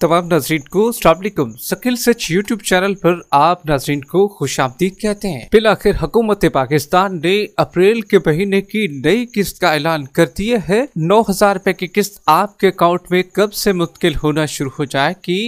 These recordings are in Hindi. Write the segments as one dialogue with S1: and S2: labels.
S1: तमाम नाजरीन को सलामकुम सकिल सच यूट्यूब चैनल पर आप नाजरीन को खुश आमदी कहते हैं बिल आखिर हुकूमत पाकिस्तान ने अप्रैल के महीने की नई किस्त का ऐलान कर दिया है नौ हजार रुपए की किस्त आपके अकाउंट में कब से मुंतकिल होना शुरू हो जाएगी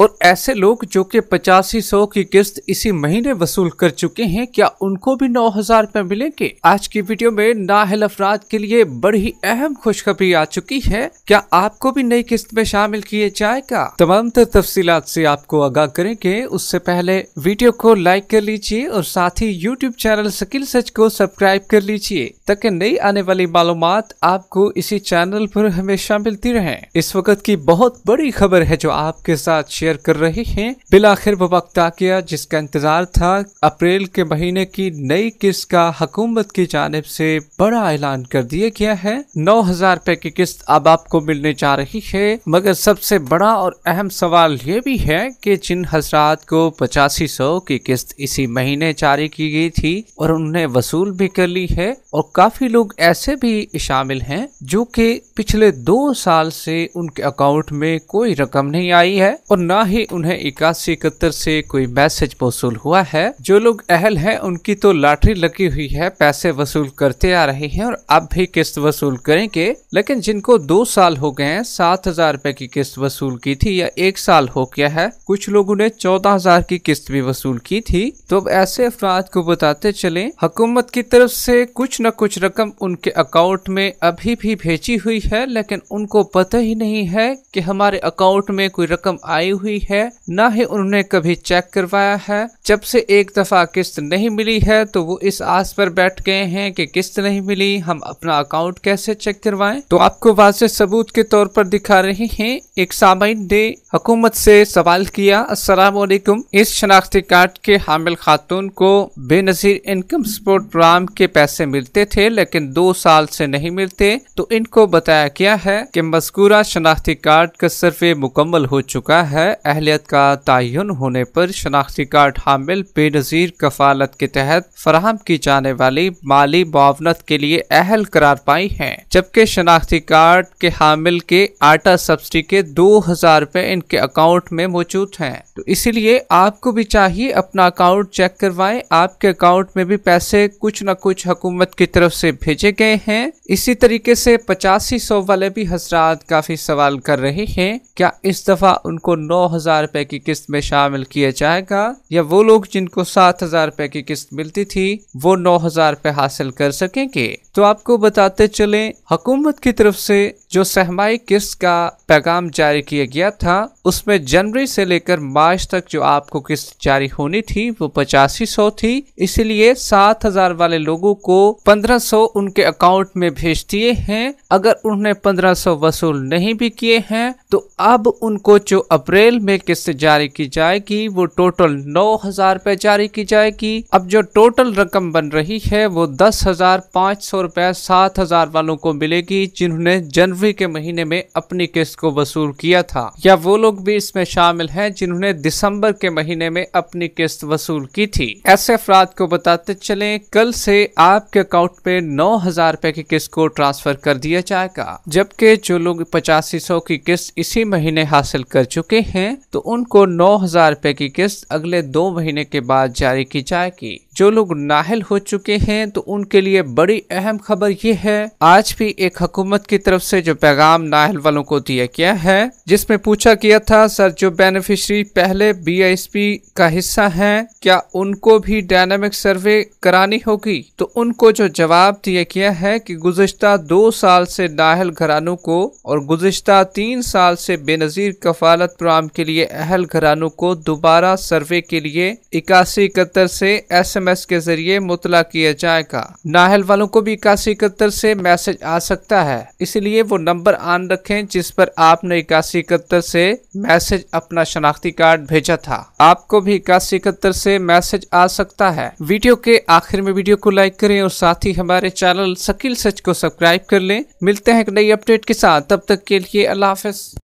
S1: और ऐसे लोग जो कि पचासी सौ की किस्त इसी महीने वसूल कर चुके हैं क्या उनको भी नौ हजार रूपए मिलेंगे आज की वीडियो में नाहल अफराद के लिए बड़ी अहम खुशखबरी आ चुकी है क्या आपको भी नई किस्त में शामिल किए जाएगा तमाम तर तफसीत से आपको आगाह करेंगे उससे पहले वीडियो को लाइक कर लीजिए और साथ ही यूट्यूब चैनल स्किल सच को सब्सक्राइब कर लीजिए ताकि नई आने वाली मालूम आपको इसी चैनल पर हमेशा मिलती रहे इस वक्त की बहुत बड़ी खबर है जो आपके साथ शेयर कर रहे हैं बिलाखिर वो वक्त आ गया जिसका इंतजार था अप्रैल के महीने की नई किस्त का हुकूमत की जानब से बड़ा ऐलान कर दिया गया है नौ हजार रुपए की किस्त अब आपको मिलने जा रही है मगर सबसे बड़ा और अहम सवाल ये भी है कि जिन हजरात को पचासी सौ की किस्त इसी महीने जारी की गई थी और उन्हें वसूल भी कर ली है और काफी लोग ऐसे भी शामिल हैं जो कि पिछले दो साल से उनके अकाउंट में कोई रकम नहीं आई है और न ना ही उन्हें इक्यासी इकहत्तर से कोई मैसेज वसूल हुआ है जो लोग अहल हैं उनकी तो लॉटरी लगी हुई है पैसे वसूल करते आ रहे हैं और अब भी किस्त वसूल करेंगे लेकिन जिनको दो साल हो गए हैं सात हजार रूपए की किस्त वसूल की थी या एक साल हो गया है कुछ लोगों ने चौदह हजार की किस्त भी वसूल की थी तो अब ऐसे अफराद को बताते चले हुकूमत की तरफ से कुछ न कुछ रकम उनके अकाउंट में अभी भी भेजी हुई है लेकिन उनको पता ही नहीं है कि हमारे अकाउंट में कोई रकम आई हुई हुई है ना ही उन्होंने कभी चेक करवाया है जब से एक दफ़ा किस्त नहीं मिली है तो वो इस आस पर बैठ गए हैं कि किस्त नहीं मिली हम अपना अकाउंट कैसे चेक करवाएं तो आपको वाज सबूत के तौर पर दिखा रहे हैं एक सामाइन ने हुकूमत से सवाल किया असलकुम इस शनाख्ती कार्ड के हामिल खातून को बेनजीर इनकम सपोर्ट प्रोग्राम के पैसे मिलते थे लेकिन दो साल से नहीं मिलते तो इनको बताया गया है कि मजकूरा शनाख्ती कार्ड का सर्वे मुकम्मल हो चुका है अहलियत का तयन होने पर शनाख्ती कार्ड शामिल बेनजीर कफालत के तहत फराहम की जाने वाली माली मुआवनत के लिए अहल करार पाई है जबकि शनाख्ती कार्ड के हामिल के आटा सब्सिडी के दो हजार रूपए इनके अकाउंट में मौजूद है तो इसीलिए आपको भी चाहिए अपना अकाउंट चेक करवाए आपके अकाउंट में भी पैसे कुछ न कुछ हुकूमत की तरफ से भेजे गए हैं इसी तरीके से पचासी सौ वाले भी हजरात काफी सवाल कर रहे हैं क्या इस दफा उनको नौ हजार रूपए की किस्त में शामिल किया जाएगा या वो लोग जिनको सात हजार रुपए की किस्त मिलती थी वो नौ हजार रुपए हासिल कर सकेंगे तो आपको बताते चले हुकूमत की तरफ से जो सहमाई किस्त का पैगाम जारी किया गया था उसमें जनवरी से लेकर मार्च तक जो आपको किस्त जारी होनी थी वो पचासी सौ थी इसलिए सात हजार वाले लोगों को पंद्रह सौ उनके अकाउंट में भेज दिए हैं अगर उन्होंने पंद्रह सौ वसूल नहीं भी किए हैं तो अब उनको जो अप्रैल में किस्त जारी की जाएगी वो टोटल नौ हजार रुपए जारी की जाएगी अब जो टोटल रकम बन रही है वो दस हजार पाँच सौ रुपए सात हजार वालों को मिलेगी जिन्होंने जनवरी के महीने में अपनी किस्त को वसूल किया था या वो लोग भी इसमें शामिल हैं जिन्होंने दिसंबर के महीने में अपनी किस्त वसूल की थी ऐसे अफराद को बताते चले कल से आपके अकाउंट में नौ हजार रुपए की किस्त को ट्रांसफर कर दिया जाएगा जबकि जो लोग पचासी सौ की किस्त इसी महीने हासिल कर चुके हैं तो उनको नौ हजार रुपए की किस्त अगले दो महीने महीने के बाद जारी की जाएगी जो लोग नाहल हो चुके हैं तो उनके लिए बड़ी अहम खबर ये है आज भी एक हुकूमत की तरफ से जो पैगाम नाहल वालों को दिया गया है जिसमें पूछा गया था सर जो बेनिफिशरी पहले बी का हिस्सा है क्या उनको भी डायनामिक सर्वे करानी होगी तो उनको जो जवाब दिया गया है कि गुजश्ता दो साल से नाहल घरानों को और गुजश्ता तीन साल से बेनजीर कफालत प्रोग्राम के लिए अहल घरानों को दोबारा सर्वे के लिए इक्यासी इकहत्तर से एसएमएस के जरिए मुतला किया जाएगा नाहल वालों को भी इक्यासी इकहत्तर से मैसेज आ सकता है इसलिए वो नंबर आन रखें जिस पर आपने इक्यासी इकहत्तर से मैसेज अपना शनाख्ती कार्ड भेजा था आपको भी इक्यासी इकहत्तर से मैसेज आ सकता है वीडियो के आखिर में वीडियो को लाइक करें और साथ ही हमारे चैनल सकील सच को सब्सक्राइब कर लें मिलते हैं एक नई अपडेट के साथ तब तक के लिए अल्लाह हाफिज